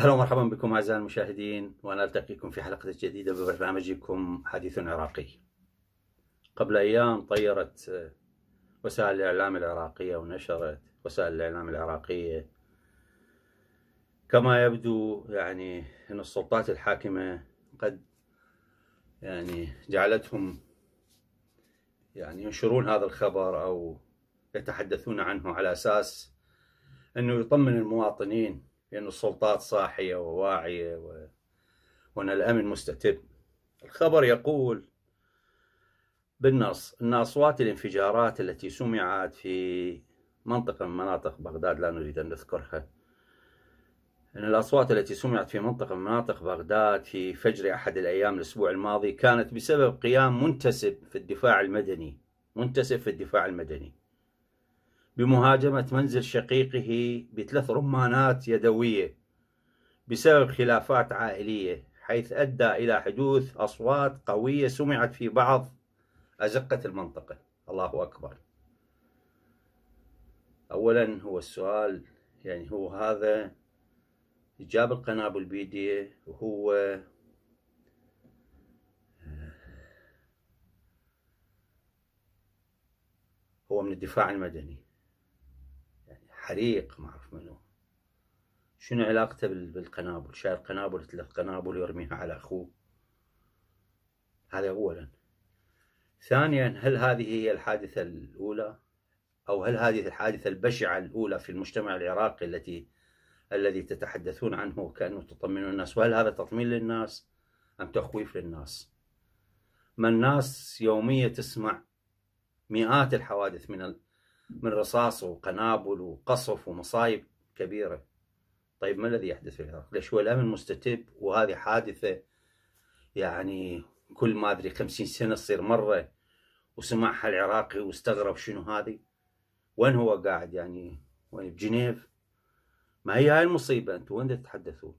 اهلا ومرحبا بكم اعزائي المشاهدين وانا التقيكم في حلقه جديده ببرنامجكم حديث عراقي. قبل ايام طيرت آه، وسائل الاعلام العراقيه ونشرت وسائل الاعلام العراقيه كما يبدو يعني ان السلطات الحاكمه قد يعني جعلتهم يعني ينشرون هذا الخبر او يتحدثون عنه على اساس انه يطمن المواطنين لأن السلطات صاحية وواعية و... وأن الأمن مستتب الخبر يقول بالنص أن أصوات الانفجارات التي سمعت في منطقة من مناطق بغداد لا نريد أن نذكرها أن الأصوات التي سمعت في منطقة من مناطق بغداد في فجر أحد الأيام الأسبوع الماضي كانت بسبب قيام منتسب في الدفاع المدني منتسب في الدفاع المدني بمهاجمة منزل شقيقه بثلاث رمانات يدوية بسبب خلافات عائلية حيث أدى إلى حدوث أصوات قوية سمعت في بعض أزقة المنطقة الله أكبر أولا هو السؤال يعني هو هذا جاب القنابل بيدي وهو هو من الدفاع المدني حريق ما اعرف منو شنو علاقته بالقنابل شايل قنابل ثلاث قنابل يرميها على اخوه هذا اولا ثانيا هل هذه هي الحادثة الأولى أو هل هذه الحادثة البشعة الأولى في المجتمع العراقي التي الذي تتحدثون عنه كأنه تطمنون الناس وهل هذا تطمين للناس أم تخويف للناس ما الناس يوميا تسمع مئات الحوادث من من رصاص وقنابل وقصف ومصايب كبيرة طيب ما الذي يحدث في العراق؟ ليش هو الأمن مستتب وهذه حادثة يعني كل ما أدري خمسين سنة تصير مرة وسمعها العراقي واستغرب شنو هذه وين هو قاعد يعني وين بجنيف ما هي هاي المصيبة أنتم وين تتحدثون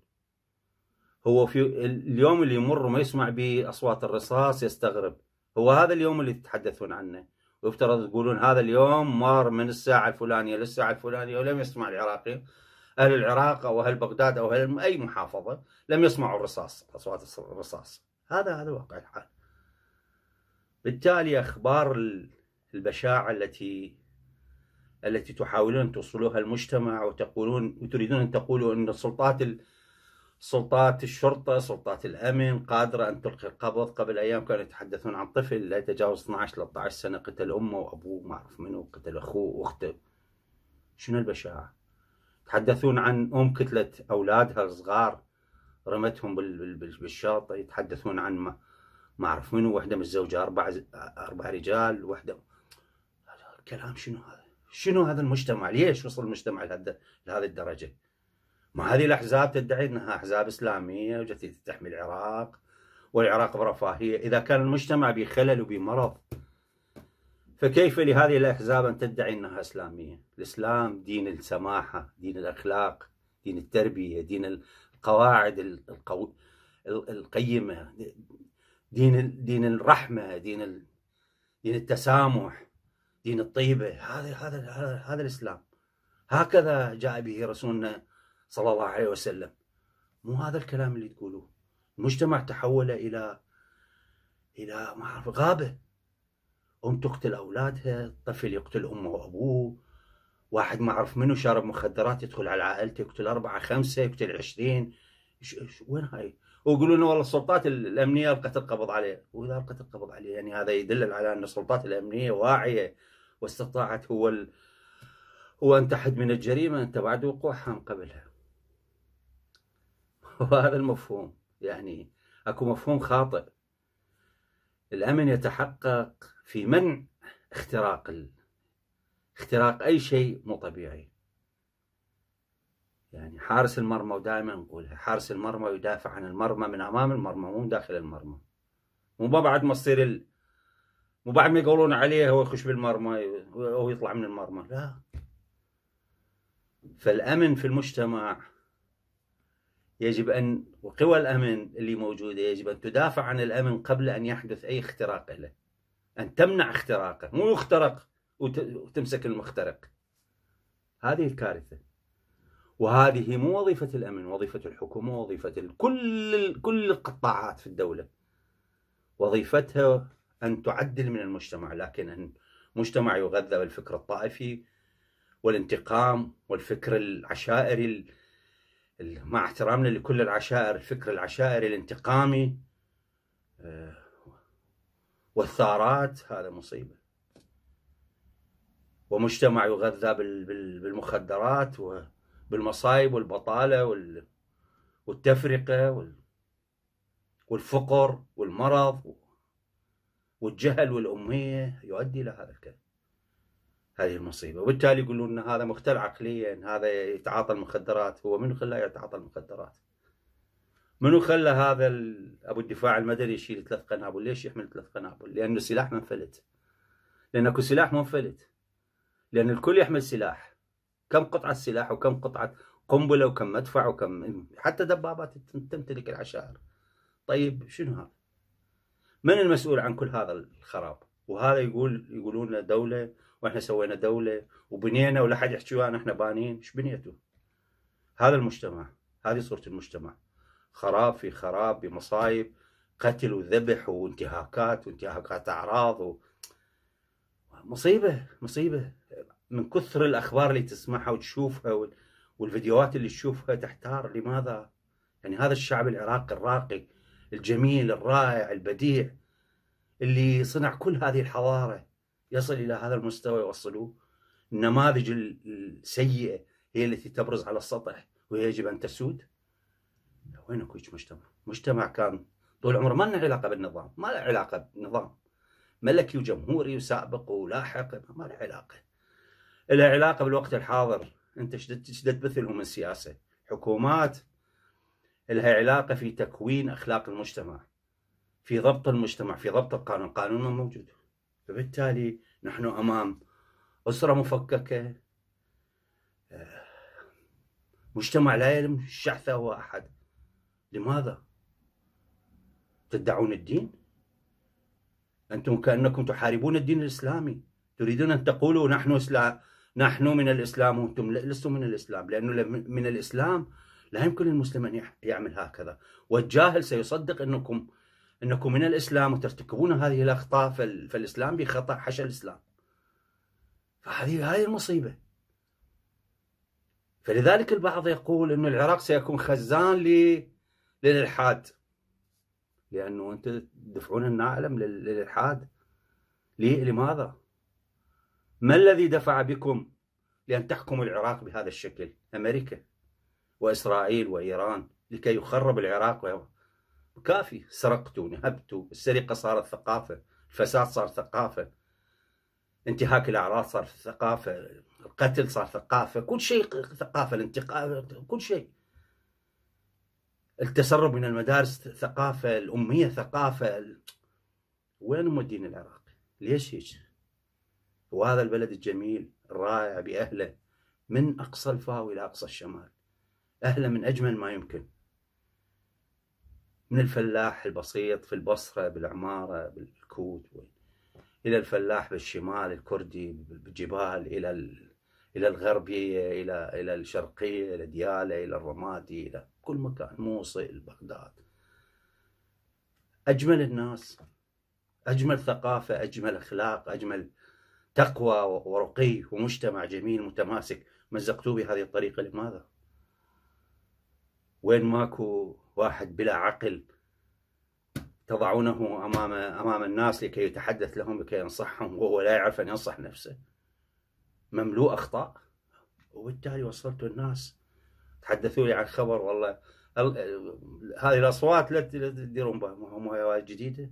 هو في اليوم اللي يمر وما يسمع به أصوات الرصاص يستغرب هو هذا اليوم اللي تتحدثون عنه ويفترض تقولون هذا اليوم مر من الساعة الفلانية للساعة الفلانية ولم يسمع العراقي أهل العراق أو أهل بغداد أو أهل أي محافظة لم يسمعوا الرصاص أصوات الرصاص هذا هذا واقع الحال بالتالي أخبار البشاعة التي التي تحاولون توصلوها المجتمع وتقولون وتريدون أن تقولوا أن السلطات ال سلطات الشرطة سلطات الأمن قادرة أن تلقي القبض قبل أيام كانوا يتحدثون عن طفل لا يتجاوز 12 13 سنة قتل أمه وأبوه ما أعرف منه قتل أخوه وأخته شنو البشاعة يتحدثون عن أم قتلت أولادها الصغار رمتهم بالشاطئ يتحدثون عن ما أعرف منه وحدة متزوجة أربع أربع رجال وحدة الكلام شنو هذا شنو هذا المجتمع ليش وصل المجتمع لهذا الدرجة ما هذه الأحزاب تدعي أنها أحزاب إسلامية وجت تحمي العراق والعراق برفاهية إذا كان المجتمع بخلل وبمرض فكيف لهذه الأحزاب أن تدعي أنها إسلامية الإسلام دين السماحة دين الأخلاق دين التربية دين القواعد القو... القيمة دين دين الرحمة دين ال... دين التسامح دين الطيبة هذا هذا هذا الإسلام هكذا جاء به رسولنا صلى الله عليه وسلم مو هذا الكلام اللي تقولوه المجتمع تحول إلى إلى ما أعرف غابة أم تقتل أولادها طفل يقتل أمه وأبوه واحد ما أعرف منو شارب مخدرات يدخل على عائلته يقتل أربعة خمسة يقتل عشرين وين هاي ويقولون والله السلطات الامنيه القت القبض عليه، واذا القت القبض عليه يعني هذا يدلل على ان السلطات الامنيه واعيه واستطاعت هو ال... هو ان تحد من الجريمه انت بعد وقوعها من قبلها. وهذا المفهوم يعني اكو مفهوم خاطئ الامن يتحقق في منع اختراق ال... اختراق اي شيء مو طبيعي يعني حارس المرمى ودائما نقولها حارس المرمى يدافع عن المرمى من امام المرمى مو داخل المرمى مو بعد ما تصير ال... مو بعد ما يقولون عليه هو يخش بالمرمى وهو يطلع من المرمى لا فالامن في المجتمع يجب أن وقوى الأمن اللي موجودة يجب أن تدافع عن الأمن قبل أن يحدث أي اختراق له أن تمنع اختراقه مو يخترق وتمسك المخترق هذه الكارثة وهذه مو وظيفة الأمن وظيفة الحكومة وظيفة كل كل القطاعات في الدولة وظيفتها أن تعدل من المجتمع لكن أن مجتمع يغذى بالفكر الطائفي والانتقام والفكر العشائري مع احترامنا لكل العشائر الفكر العشائري الانتقامي آه، والثارات هذا مصيبة ومجتمع يغذى بالمخدرات وبالمصايب والبطالة والتفرقة والفقر والمرض والجهل والأمية يؤدي إلى هذا الكلام هذه المصيبه وبالتالي يقولون ان هذا مختل عقليا هذا يتعاطى المخدرات هو منو خلاه يتعاطى المخدرات منو خلى هذا ابو الدفاع المدني يشيل ثلاث قنابل ليش يحمل ثلاث قنابل لانه سلاح منفلت لان اكو سلاح منفلت لان الكل يحمل سلاح كم قطعه سلاح وكم قطعه قنبله وكم مدفع وكم حتى دبابات تمتلك العشائر طيب شنو هذا من المسؤول عن كل هذا الخراب وهذا يقول يقولون دوله واحنا سوينا دوله وبنينا ولا حد يحكي وين احنا بانين ايش بنيتوا؟ هذا المجتمع هذه صوره المجتمع خراب في خراب بمصايب قتل وذبح وانتهاكات وانتهاكات اعراض و... مصيبه مصيبه من كثر الاخبار اللي تسمعها وتشوفها وال... والفيديوهات اللي تشوفها تحتار لماذا؟ يعني هذا الشعب العراقي الراقي الجميل الرائع البديع اللي صنع كل هذه الحضاره يصل الى هذا المستوى يوصلوه النماذج السيئه هي التي تبرز على السطح ويجب ان تسود وين اكو مجتمع؟ مجتمع كان طول عمره ما لنا علاقه بالنظام، ما له علاقه بالنظام ملكي وجمهوري وسابق ولاحق ما له علاقه لها علاقه بالوقت الحاضر انت ايش تبث لهم السياسه؟ حكومات لها علاقه في تكوين اخلاق المجتمع في ضبط المجتمع في ضبط القانون، القانون ما موجود فبالتالي نحن أمام أسرة مفككة آه، مجتمع لا يلمس شعثه أحد لماذا؟ تدعون الدين؟ أنتم كأنكم تحاربون الدين الإسلامي تريدون أن تقولوا نحن إسلام نحن من الإسلام وأنتم لستم من الإسلام لأنه من الإسلام لا يمكن للمسلم أن يعمل هكذا والجاهل سيصدق أنكم انكم من الاسلام وترتكبون هذه الاخطاء فالاسلام بخطا حشى الاسلام فهذه هذه المصيبه فلذلك البعض يقول ان العراق سيكون خزان للالحاد لانه انت تدفعون الناعلم للالحاد ليه لماذا؟ ما الذي دفع بكم لان تحكموا العراق بهذا الشكل؟ امريكا واسرائيل وايران لكي يخرب العراق كافي سرقتوا نهبتوا السرقة صارت ثقافة الفساد صار ثقافة انتهاك الأعراض صار ثقافة القتل صار ثقافة كل شيء ثقافة الانتقام كل شيء التسرب من المدارس ثقافة الأمية ثقافة وين مودين العراق ليش هيك وهذا البلد الجميل الرائع بأهله من أقصى الفاو إلى أقصى الشمال أهله من أجمل ما يمكن من الفلاح البسيط في البصرة بالعمارة بالكوت إلى الفلاح بالشمال الكردي بالجبال إلى إلى الغربية إلى إلى الشرقية إلى ديالى إلى الرمادي إلى كل مكان موصل بغداد أجمل الناس أجمل ثقافة أجمل أخلاق أجمل تقوى ورقي ومجتمع جميل متماسك مزقتوه بهذه الطريقة لماذا؟ وين ماكو واحد بلا عقل تضعونه أمام أمام الناس لكي يتحدث لهم لكي ينصحهم وهو لا يعرف أن ينصح نفسه مملوء أخطاء وبالتالي وصلت الناس تحدثوا لي عن خبر والله هذه الأصوات لا تديرون بها هم جديدة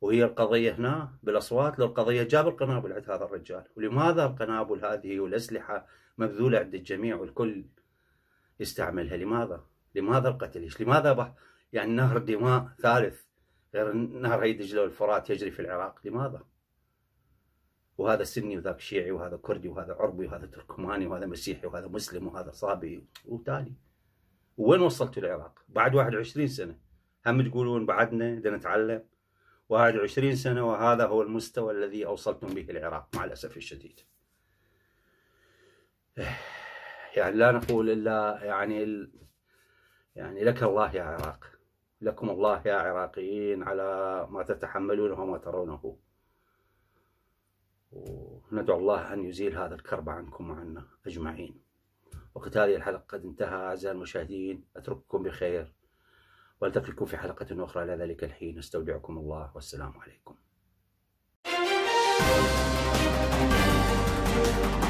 وهي القضية هنا بالأصوات للقضية جاب القنابل عند هذا الرجال ولماذا القنابل هذه والأسلحة مبذولة عند الجميع والكل يستعملها لماذا؟ لماذا القتل؟ ليش؟ لماذا بح... يعني نهر دماء ثالث غير نهر دجله والفرات يجري في العراق لماذا؟ وهذا سني وذاك شيعي وهذا كردي وهذا عربي وهذا تركماني وهذا مسيحي وهذا مسلم وهذا صابي وتالي وين وصلتوا العراق؟ بعد 21 سنه هم تقولون بعدنا بدنا نتعلم 21 سنه وهذا هو المستوى الذي اوصلتم به العراق مع الاسف الشديد. يعني لا نقول الا يعني يعني لك الله يا عراق لكم الله يا عراقيين على ما تتحملونه وما ترونه وندعو الله أن يزيل هذا الكرب عنكم وعنا أجمعين وقت هذه الحلقة قد انتهى أعزائي المشاهدين أترككم بخير والتقيكم في حلقة أخرى إلى ذلك الحين استودعكم الله والسلام عليكم